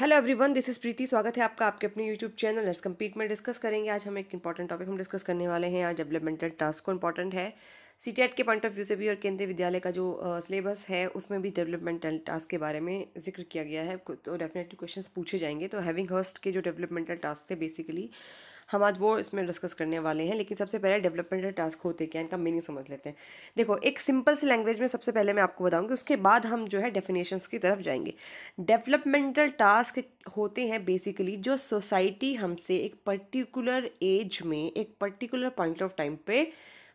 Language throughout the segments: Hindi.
hello everyone this is Preeti स्वागत है आपका आपके अपने यूट्यूब चैनल लेट्स कम्पीट में डिस्कस करेंगे आज हम एक इंपॉर्टेंट टॉपिक हम डिस्कस करने वाले हैं आज डेवलपमेंटल टास्क को इंपॉर्टेंट है सी e के पॉइंट ऑफ व्यू से भी और केंद्रीय विद्यालय का जो सिलेबस है उसमें भी डेवलपमेंटल टास्क के बारे में जिक्र किया गया है तो डेफिनेटली क्वेश्चन पूछे जाएंगे तो हैविंग हर्स्ट के जो डेवलपमेंटल टास्क थे बेसिकली हम आज वो इसमें डिस्कस करने वाले हैं लेकिन सबसे पहले डेवलपमेंटल टास्क होते क्या इनका मीनिंग समझ लेते हैं देखो एक सिंपल सी लैंग्वेज में सबसे पहले मैं आपको बताऊँगी उसके बाद हम जो है डेफिनेशन की तरफ जाएंगे डेवलपमेंटल टास्क होते हैं बेसिकली जो सोसाइटी हमसे एक पर्टिकुलर एज में एक पर्टिकुलर पॉइंट ऑफ टाइम पे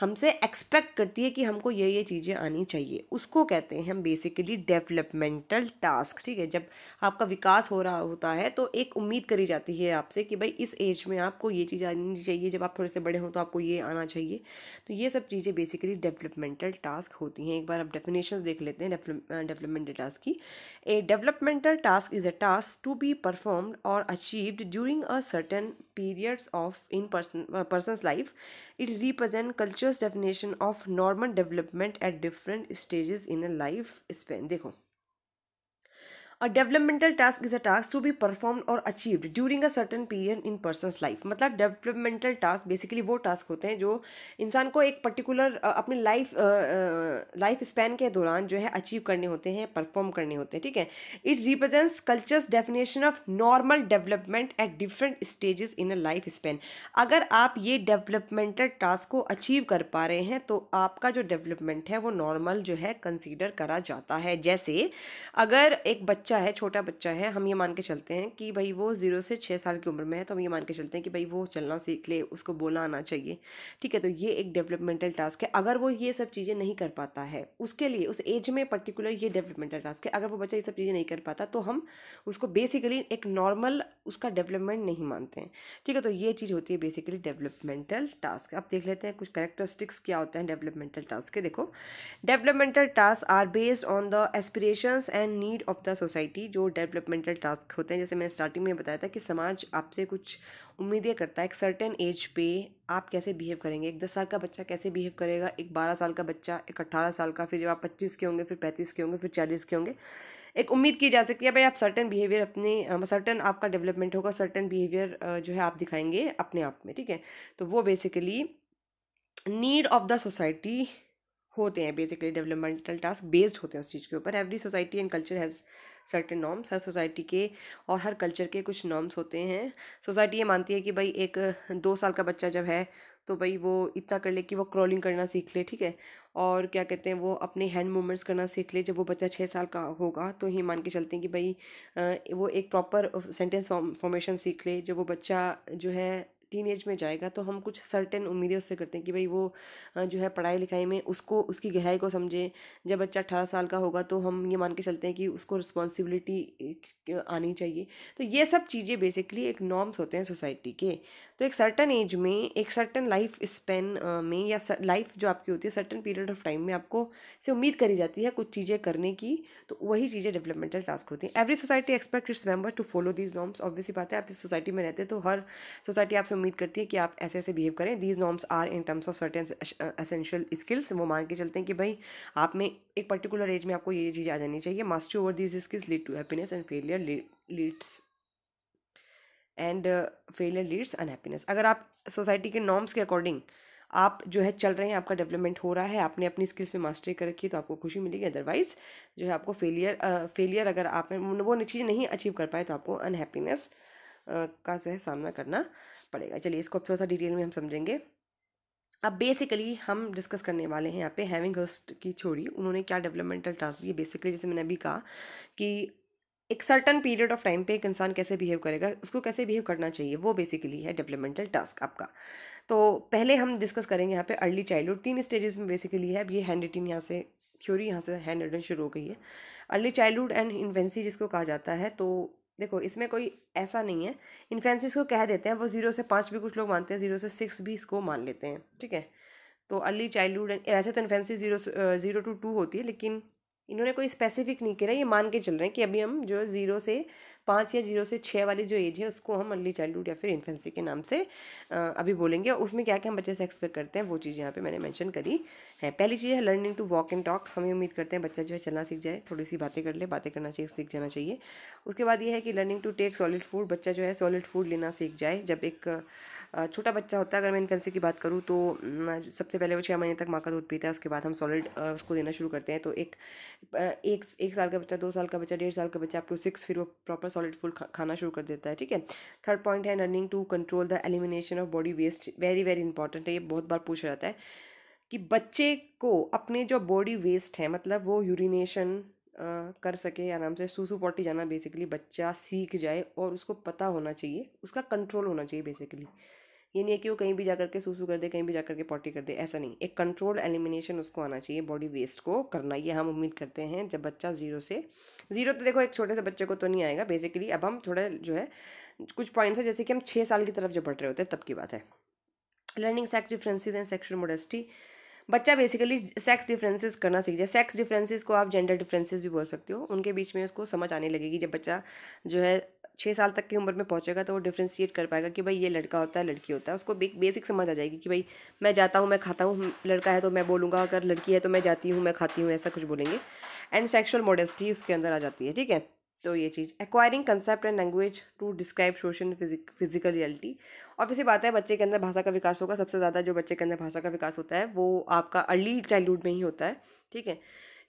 हमसे एक्सपेक्ट करती है कि हमको ये ये चीज़ें आनी चाहिए उसको कहते हैं हम बेसिकली डेवलपमेंटल टास्क ठीक है जब आपका विकास हो रहा होता है तो एक उम्मीद करी जाती है आपसे कि भाई इस एज में आपको ये चीज़ आनी चाहिए जब आप थोड़े से बड़े हों तो आपको ये आना चाहिए तो ये सब चीज़ें बेसिकली डेवलपमेंटल टास्क होती हैं एक बार आप डेफिनेशन देख लेते हैं डेवलपमेंटल टास्क की a developmental task is a task to be performed और achieved during a certain periods of in person uh, person's life it represent culture's definition of normal development at different stages in a life span देखो a developmental task is a task to be perform और achieved during a certain period in person life मतलब डेवलपमेंटल टास्क बेसिकली वो टास्क होते हैं जो इंसान को एक पर्टिकुलर अपनी लाइफ लाइफ स्पैन के दौरान जो है अचीव करने होते हैं परफॉर्म करने होते हैं ठीक है it represents cultures definition of normal development at different stages in a life span अगर आप ये डेवलपमेंटल टास्क को अचीव कर पा रहे हैं तो आपका जो डेवलपमेंट है वो नॉर्मल जो है कंसिडर करा जाता है जैसे अगर एक बच्चा बच्चा है छोटा बच्चा है हम ये मान के चलते हैं कि भाई वो ज़ीरो से छः साल की उम्र में है तो हम ये मान के चलते हैं कि भाई वो चलना सीख ले उसको बोला आना चाहिए ठीक है तो ये एक डेवलपमेंटल टास्क है अगर वो ये सब चीज़ें नहीं कर पाता है उसके लिए उस एज में पर्टिकुलर ये डेवलपमेंटल टास्क है अगर वो बच्चा ये सब चीज़ें नहीं कर पाता तो हम उसको बेसिकली एक नॉर्मल उसका डेवलपमेंट नहीं मानते हैं ठीक है तो ये चीज़ होती है बेसिकली डेवलपमेंटल टास्क अब देख लेते हैं कुछ करेक्टरिस्टिक्स क्या होते हैं डेवलपमेंटल टास्क के देखो developmental task are based on the aspirations and need of the society society जो डेवलपमेंटल टास्क होते हैं जैसे मैंने स्टार्टिंग में बताया था कि समाज आपसे कुछ उम्मीदें करता है एक सर्टेन एज पे आप कैसे बिहेव करेंगे एक दस साल का बच्चा कैसे बिहेव करेगा एक बारह साल का बच्चा एक अट्ठारह साल का फिर जब आप पच्चीस के होंगे फिर पैंतीस के होंगे फिर चालीस के होंगे एक उम्मीद की जा सकती है भाई आप सर्टन बिहेवियर अपने सर्टन आपका डेवलपमेंट होगा सर्टन बिहेवियर जो है आप दिखाएंगे अपने आप में ठीक है तो वो basically need of the society होते हैं बेसिकली डेवलपमेंटल टास्क बेस्ड होते हैं उस चीज़ के ऊपर every society and culture has certain norms हर सोसाइटी के और हर कल्चर के कुछ नॉर्म्स होते हैं सोसाइटी ये मानती है कि भाई एक दो साल का बच्चा जब है तो भाई वो इतना कर ले कि वो क्रॉलिंग करना सीख ले ठीक है और क्या कहते हैं वो अपने हैंड मूवमेंट्स करना सीख ले जब वो बच्चा छः साल का होगा तो ये मान के चलते हैं कि भाई वो एक प्रॉपर सेंटेंस फॉर्मेशन सीख ले जब वो बच्चा जो है टीन एज में जाएगा तो हम कुछ सर्टेन उम्मीदें उससे करते हैं कि भाई वो जो है पढ़ाई लिखाई में उसको उसकी गहराई को समझे जब बच्चा अट्ठारह साल का होगा तो हम ये मान के चलते हैं कि उसको रिस्पॉन्सिबिलिटी आनी चाहिए तो ये सब चीज़ें बेसिकली एक नॉर्म्स होते हैं सोसाइटी के तो एक सर्टन एज में एक सर्टन लाइफ स्पेन में या लाइफ जो आपकी होती है सर्टन पीरियड ऑफ टाइम में आपको से उम्मीद करी जाती है कुछ चीज़ें करने की तो वही चीज़ें डेवलपमेंटल टास्क होती हैं every society expect its member to follow these norms obviously बात है आप इस सोसाइटी में रहते तो हर सोसाइटी आपसे उम्मीद करती है कि आप ऐसे ऐसे बिहेव करें these norms are in terms of certain essential skills वो मान के चलते हैं कि भाई आप में एक पर्टिकुलर एज में आपको ये चीज़ आ जानी चाहिए mastery over these skills lead to happiness and failure leads and failure leads unhappiness अगर आप सोसाइटी के नॉर्म्स के अकॉर्डिंग आप जो है चल रहे हैं आपका डेवलपमेंट हो रहा है आपने अपनी स्किल्स में मास्टरी कर रखी है तो आपको खुशी मिलेगी अदरवाइज जो है आपको फेलियर फेलियर uh, अगर आप वो चीज़ नहीं अचीव कर पाए तो आपको अनहैप्पीनेस uh, का जो है सामना करना पड़ेगा चलिए इसको थोड़ा सा डिटेल में हम समझेंगे अब बेसिकली हम डिस्कस करने वाले हैं यहाँ पे हैविंग हर्स्ट की छोरी उन्होंने क्या डेवलपमेंटल टास्क दिए बेसिकली जैसे मैंने अभी कहा कि एक सर्टन पीरियड ऑफ टाइम पे एक इंसान कैसे बिहेव करेगा उसको कैसे बिहेव करना चाहिए वो बेसिकली है डेवलपमेंटल टास्क आपका तो पहले हम डिस्कस करेंगे यहाँ पे अर्ली चाइल्डहुड तीन स्टेजेस में बेसिकली है अब ये हैंड रिटिन यहाँ से थ्योरी यहाँ से हैंड रिटन शुरू हो गई है अर्ली चाइल्डहुड एंड इन्वेंसी जिसको कहा जाता है तो देखो इसमें कोई ऐसा नहीं है इन्फेंसिस को कह देते हैं वो ज़ीरो से पाँच भी कुछ लोग मानते हैं ज़ीरो से सिक्स भी इसको मान लेते हैं ठीक है तो अर्ली चाइल्डहुड वैसे तो infancies zero zero to two होती है लेकिन इन्होंने कोई स्पेसिफिक नहीं करा ये मान के चल रहे हैं कि अभी हम जो ज़ीरो से पाँच या जीरो से छः वाली जो एज है उसको हम अर्ली चाइल्डहुड या फिर इन्फेंसी के नाम से अभी बोलेंगे और उसमें क्या क्या हम बच्चे से एक्सपेक्ट करते हैं वो चीज़ यहाँ पे मैंने मेंशन करी है पहली चीज़ है learning to walk and talk हमें उम्मीद करते हैं बच्चा जो है चलना सीख जाए थोड़ी सी बातें कर ले बातें करना सीख सीख जाना चाहिए उसके बाद ये है कि learning to take solid food बच्चा जो है सॉलिड फूड लेना सीख जाए जब एक छोटा बच्चा होता है अगर मैं इनकेंसी की बात करूँ तो सबसे पहले वो छः महीने तक माँ का दूध पीता है उसके बाद हम सॉलिड उसको देना शुरू करते हैं तो एक एक एक साल का बच्चा दो साल का बच्चा डेढ़ साल का बच्चा अप टू सिक्स फिर वो प्रॉपर सॉलिड फूड खाना शुरू कर देता है ठीक है थर्ड पॉइंट है learning to control the elimination of body waste very very important है ये बहुत बार पूछा जाता है कि बच्चे को अपने जो बॉडी वेस्ट है मतलब वो यूरिनेशन कर सके आराम से सुसु पॉटी जाना बेसिकली बच्चा सीख जाए और उसको पता होना चाहिए उसका कंट्रोल होना चाहिए बेसिकली ये नहीं है कि वो कहीं भी जा करके सूसू कर दे कहीं भी जा करके पॉटी कर दे ऐसा नहीं एक कंट्रोल एलिमिनेशन उसको आना चाहिए बॉडी वेस्ट को करना ये हम उम्मीद करते हैं जब बच्चा ज़ीरो से ज़ीरो तो देखो एक छोटे से बच्चे को तो नहीं आएगा बेसिकली अब हम थोड़ा जो है कुछ पॉइंट्स है जैसे कि हम छः साल की तरफ जब बढ़ रहे होते हैं तब की बात है learning sex differences and sexual modesty बच्चा बेसिकली सेक्स डिफरेंसेस करना सीख जाए सेक्स डिफरेंसेस को आप जेंडर डिफरेंसेस भी बोल सकते हो उनके बीच में उसको समझ आने लगेगी जब बच्चा जो है छः साल तक की उम्र में पहुँचेगा तो वो डिफ्रेंशिएट कर पाएगा कि भाई ये लड़का होता है लड़की होता है उसको बेसिक समझ आ जाएगी कि भाई मैं जाता हूँ मैं खाता हूँ लड़का है तो मैं बोलूँगा अगर लड़की है तो मैं जाती हूँ मैं खाती हूँ ऐसा कुछ बोलेंगे एंड सेक्शुअल मॉडेस्टी उसके अंदर आ जाती है ठीक है तो ये चीज़ acquiring concept and language to describe social physical reality और इसी बात है बच्चे के अंदर भाषा का विकास होगा सबसे ज़्यादा जो बच्चे के अंदर भाषा का विकास होता है वो आपका अर्ली चाइल्डहुड में ही होता है ठीक है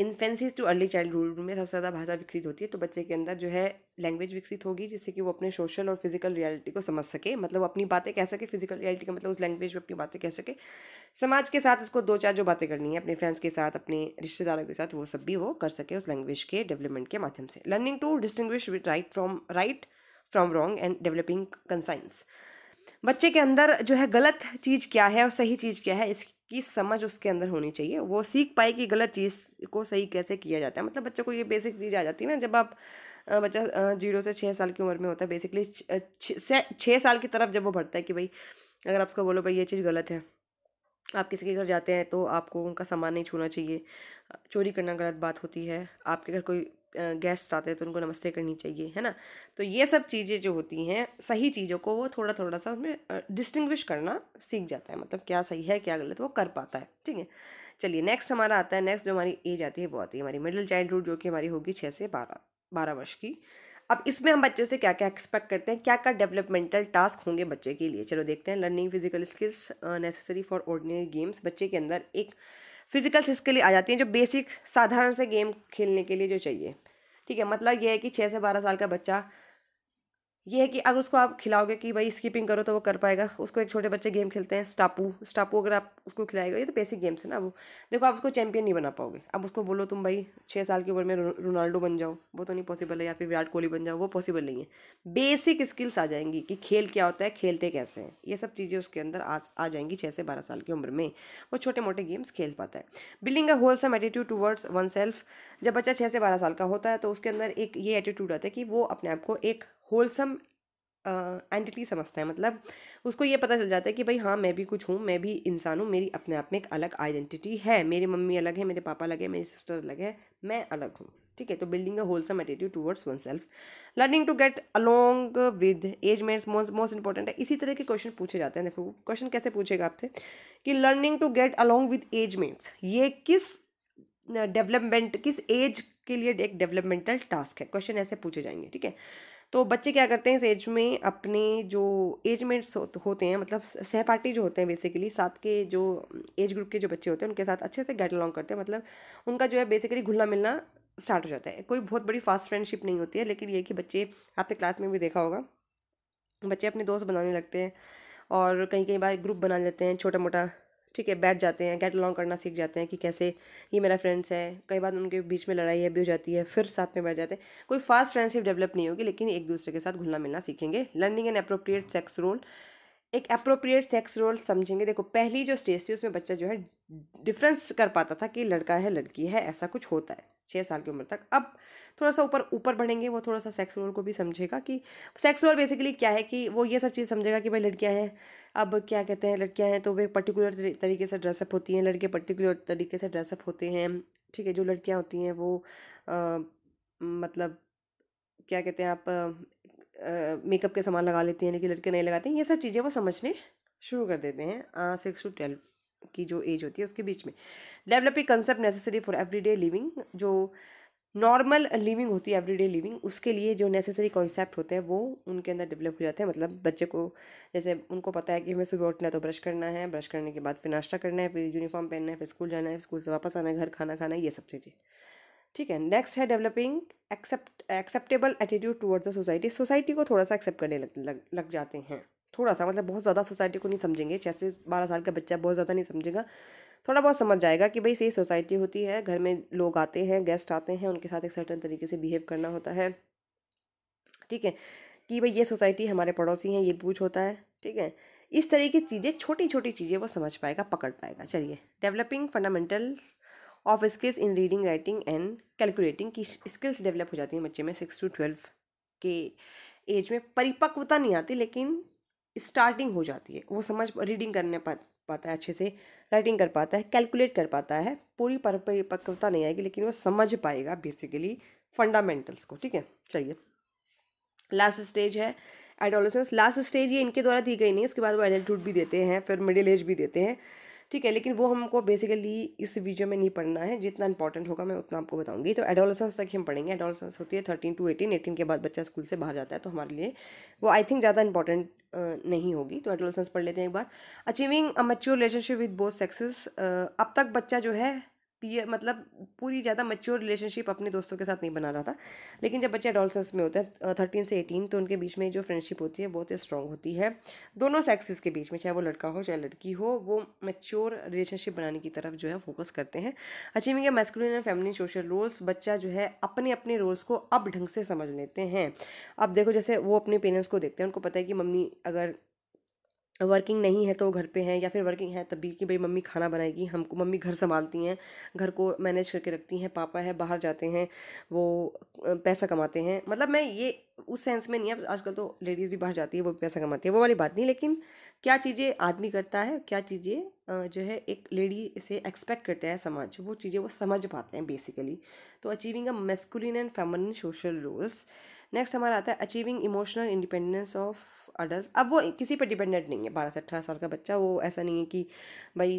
इन्फेंसी टू अर्ली चाइल्डहुड में सबसे ज़्यादा भाषा विकसित होती है तो बच्चे के अंदर जो है लैंग्वेज विकसित होगी जिससे कि वो अपने सोशल और फिजिकल रियलिटी को समझ सके मतलब अपनी बातें कह सके फिजिकल रियलिटी का मतलब उस लैंग्वेज में अपनी बातें कह सके समाज के साथ उसको दो चार जो बातें करनी है अपने फ्रेंड्स के साथ अपने रिश्तेदारों के साथ वो सब भी वो कर सके उस लैंग्वेज के डेवलपमेंट के माध्यम से learning to distinguish right from right from wrong and developing conscience बच्चे के अंदर जो है गलत चीज़ क्या है और सही चीज़ क्या है इस की समझ उसके अंदर होनी चाहिए वो सीख पाए कि गलत चीज़ को सही कैसे किया जाता है मतलब बच्चों को ये बेसिक चीज़ आ जाती है ना जब आप बच्चा जीरो से छः साल की उम्र में होता है बेसिकली छः साल की तरफ जब वो बढ़ता है कि भाई अगर आप उसको बोलो भाई ये चीज़ गलत है आप किसी के घर जाते हैं तो आपको उनका सामान नहीं छूना चाहिए चोरी करना गलत बात होती है आपके घर कोई गेस्ट आते हैं तो उनको नमस्ते करनी चाहिए है ना तो ये सब चीज़ें जो होती हैं सही चीज़ों को वो थोड़ा थोड़ा सा उसमें डिस्टिंग्विश करना सीख जाता है मतलब क्या सही है क्या गलत वो कर पाता है ठीक है चलिए नेक्स्ट हमारा आता है नेक्स्ट जो हमारी एज आती है वो आती है हमारी मिडिल चाइल्डहुड जो कि हमारी होगी छः से बारह बारह वर्ष की अब इसमें हम बच्चे से क्या क्या एक्सपेक्ट करते हैं क्या क्या डेवलपमेंटल टास्क होंगे बच्चे के लिए चलो देखते हैं learning physical skills necessary for ordinary games बच्चे के अंदर एक फिजिकल इसके के लिए आ जाती हैं जो बेसिक साधारण से गेम खेलने के लिए जो चाहिए ठीक है मतलब ये है कि छः से बारह साल का बच्चा ये है कि अगर उसको आप खिलाओगे कि भाई स्कीपिंग करो तो वो कर पाएगा उसको एक छोटे बच्चे गेम खेलते हैं स्टापू स्टापू अगर आप उसको खिलाएगा ये तो बेसिक गेम्स है ना वो देखो आप उसको चैंपियन नहीं बना पाओगे अब उसको बोलो तुम भाई छः साल की उम्र में रोनाल्डो बन जाओ वो तो नहीं पॉसिबल है या फिर विराट कोहली बन जाओ वो पॉसिबल नहीं है बेसिक स्किल्स आ जाएंगी कि खेल क्या होता है खेलते कैसे हैं ये सब चीज़ें उसके अंदर आ, आ जाएंगी छः से बारह साल की उम्र में वो छोटे मोटे गेम्स खेल पाता है building a wholesome attitude towards oneself जब बच्चा छः से बारह साल का होता है तो उसके अंदर एक ये एटीट्यूड आता है कि वो अपने आप को एक होलसम एंटिटी समझता है मतलब उसको ये पता चल जाता है कि भाई हाँ मैं भी कुछ हूँ मैं भी इंसान हूँ मेरी अपने आप में एक अलग आइडेंटिटी है मेरी मम्मी अलग है मेरे पापा अलग है मेरी सिस्टर अलग है मैं अलग हूँ ठीक है तो building a wholesome attitude towards oneself learning to get along with age mates most important है इसी तरह के क्वेश्चन पूछे जाते हैं देखो क्वेश्चन कैसे पूछेगा आपसे कि learning to get along with age mates ये किस डेवलपमेंट uh, किस एज के लिए एक डेवलपमेंटल टास्क है क्वेश्चन ऐसे पूछे जाएंगे ठीक है तो बच्चे क्या करते हैं इस एज में अपने जो एज मेट्स होते हैं मतलब सहपाठी जो होते हैं बेसिकली साथ के जो एज ग्रुप के जो बच्चे होते हैं उनके साथ अच्छे से गेट अलॉन्ग करते हैं मतलब उनका जो है बेसिकली घुलना मिलना स्टार्ट हो जाता है कोई बहुत बड़ी फास्ट फ्रेंडशिप नहीं होती है लेकिन ये कि बच्चे आपने क्लास में भी देखा होगा बच्चे अपने दोस्त बनाने लगते हैं और कहीं कहीं बार ग्रुप बना लेते हैं छोटा मोटा ठीक है बैठ जाते हैं गेट अलॉन्ग करना सीख जाते हैं कि कैसे ये मेरा फ्रेंड्स है कई बार उनके बीच में लड़ाई है भी हो जाती है फिर साथ में बैठ जाते हैं कोई फास्ट फ्रेंडशिप डेवलप नहीं होगी लेकिन एक दूसरे के साथ घुलना मिलना सीखेंगे learning and appropriate sex role एक अप्रोप्रिएट सेक्स रोल समझेंगे देखो पहली जो स्टेज थी उसमें बच्चा जो है डिफरेंस कर पाता था कि लड़का है लड़की है ऐसा कुछ होता है छः साल की उम्र तक अब थोड़ा सा ऊपर ऊपर बढ़ेंगे वो थोड़ा सा सेक्स रोल को भी समझेगा कि सेक्स रोल बेसिकली क्या है कि वो ये सब चीज़ समझेगा कि भाई लड़कियां हैं अब क्या कहते हैं लड़कियां हैं तो वे पर्टिकुलर तरीके से ड्रेसअप होती हैं लड़के पर्टिकुलर तरीके से ड्रेसअप होते हैं ठीक है जो लड़कियाँ होती हैं वो आ, मतलब क्या कहते हैं आप मेकअप के सामान लगा लेती हैं लेकिन लड़के नहीं लगाते हैं ये सब चीज़ें वो समझने शुरू कर देते हैं सिक्स टू ट्वेल्व की जो एज होती है उसके बीच में develop a concept necessary for everyday living जो नॉर्मल लिविंग होती है एवरीडे लिविंग उसके लिए जो नेसेसरी कॉन्सेप्ट होते हैं वो उनके अंदर डेवलप हो जाते हैं मतलब बच्चे को जैसे उनको पता है कि हमें सुबह उठना है तो ब्रश करना है ब्रश करने के बाद फिर नाश्ता करना है फिर यूनिफॉर्म पहनना है फिर स्कूल जाना है स्कूल से वापस आना है घर खाना खाना है ये सब चीज़ें ठीक है नेक्स्ट है developing accept acceptable attitude towards the society society को थोड़ा सा एक्सेप्ट करने लग, लग लग जाते हैं थोड़ा सा मतलब बहुत ज़्यादा सोसाइटी को नहीं समझेंगे छः से बारह साल का बच्चा बहुत ज़्यादा नहीं समझेगा थोड़ा बहुत समझ जाएगा कि भाई सही सोसाइटी होती है घर में लोग आते हैं गेस्ट आते हैं उनके साथ एक सर्टन तरीके से बिहेव करना होता है ठीक है कि भाई ये सोसाइटी हमारे पड़ोसी हैं ये पूछ होता है ठीक है इस तरह की चीज़ें छोटी छोटी चीज़ें वो समझ पाएगा पकड़ पाएगा चलिए developing fundamentals of skills in reading writing and calculating की स्किल्स डेवलप हो जाती हैं बच्चे में सिक्स टू ट्वेल्व के एज में परिपक्वता नहीं आती लेकिन स्टार्टिंग हो जाती है वो समझ रीडिंग करने पा पाता है अच्छे से राइटिंग कर पाता है कैलकुलेट कर पाता है पूरी परिपक्वता नहीं आएगी लेकिन वो समझ पाएगा बेसिकली फंडामेंटल्स को ठीक है चलिए लास्ट स्टेज है एडोलसेंस लास्ट स्टेज ये इनके द्वारा दी गई नहीं उसके बाद वो एडल्टुड भी देते हैं फिर मिडिल एज भी देते हैं ठीक है लेकिन वो हमको बेसिकली इस वीडियो में नहीं पढ़ना है जितना इंपॉर्टेंट होगा मैं उतना आपको बताऊंगी तो एडोलसेंस तक हम पढ़ेंगे एडोलसेंस होती है थर्टीन टू एटीन एटीन के बाद बच्चा स्कूल से बाहर जाता है तो हमारे लिए वो आई थिंक ज़्यादा इंपॉर्टेंट नहीं होगी तो एडोलसेंस पढ़ लेते हैं एक बार achieving a mature relationship with both sexes अब तक बच्चा जो है पियर मतलब पूरी ज़्यादा मच्योर रिलेशनशिप अपने दोस्तों के साथ नहीं बना रहा था लेकिन जब बच्चे एडोलसेंस में होते हैं थर्टीन से एटीन तो उनके बीच में जो फ्रेंडशिप होती है बहुत ही स्ट्रॉन्ग होती है दोनों सेक्सेस के बीच में चाहे वो लड़का हो चाहे लड़की हो वो मच्योर रिलेशनशिप बनाने की तरफ जो है फोकस करते हैं achieving masculine and family social roles बच्चा जो है अपने अपने रोल्स को अब ढंग से समझ लेते हैं अब देखो जैसे वो अपने पेरेंट्स को देखते हैं उनको पता है कि मम्मी अगर वर्किंग नहीं है तो घर पे हैं या फिर वर्किंग है तभी कि भाई मम्मी खाना बनाएगी हमको मम्मी घर संभालती हैं घर को मैनेज करके रखती हैं पापा है बाहर जाते हैं वो पैसा कमाते हैं मतलब मैं ये उस सेंस में नहीं है आजकल तो लेडीज़ भी बाहर जाती है वो भी पैसा कमाती है वो वाली बात नहीं लेकिन क्या चीज़ें आदमी करता है क्या चीज़ें जो है एक लेडी से एक्सपेक्ट करता है समाज वो चीज़ें वो समझ पाते हैं बेसिकली तो achieving a masculine and feminine social roles next हमारा आता है achieving emotional independence of adult अब वो किसी पर डिपेंडेंट नहीं है बारह से अठारह साल का बच्चा वो ऐसा नहीं है कि भाई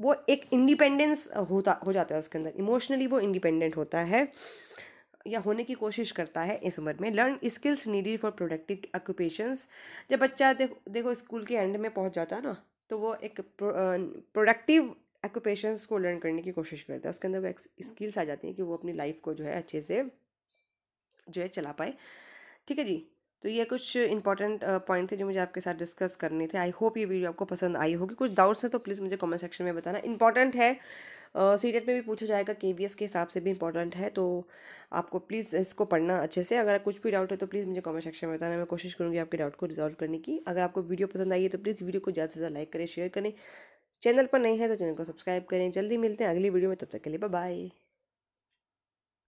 वो एक इंडिपेंडेंस होता हो जाता है उसके अंदर इमोशनली वो इंडिपेंडेंट होता है या होने की कोशिश करता है इस उम्र में learn skills needed for productive occupations जब बच्चा देखो देखो स्कूल के एंड में पहुंच जाता है ना तो वो एक प्रोडक्टिव ऑक्यूपेशंस को लर्न करने की कोशिश करता है उसके अंदर वो स्किल्स आ जाती हैं कि वो अपनी लाइफ को जो है अच्छे से जो है चला पाए ठीक है जी तो ये कुछ इंपॉर्टेंट पॉइंट थे जो मुझे आपके साथ डिस्कस करने थे आई होप ये वीडियो आपको पसंद आई होगी कुछ डाउट्स हैं तो प्लीज़ मुझे कमेंट सेक्शन में बताना इंपॉर्टेंट है uh, में भी पूछा जाएगा के एस के हिसाब से भी इंपॉर्टेंट है तो आपको प्लीज़ इसको पढ़ना अच्छे से अगर कुछ भी डाउट है तो प्लीज़ मुझे कमेंट सेक्शन में बताना मैं कोशिश करूँगी आपके डाउट को रिजॉल्व करने की अगर आपको वीडियो पसंद आई है तो प्लीज़ वीडियो को ज़्यादा से ज़्यादा लाइक करें शेयर करें चैनल पर नहीं है तो चैनल को सब्सक्राइब करें जल्दी मिलते हैं अगली वीडियो में तब तक के लिए बाय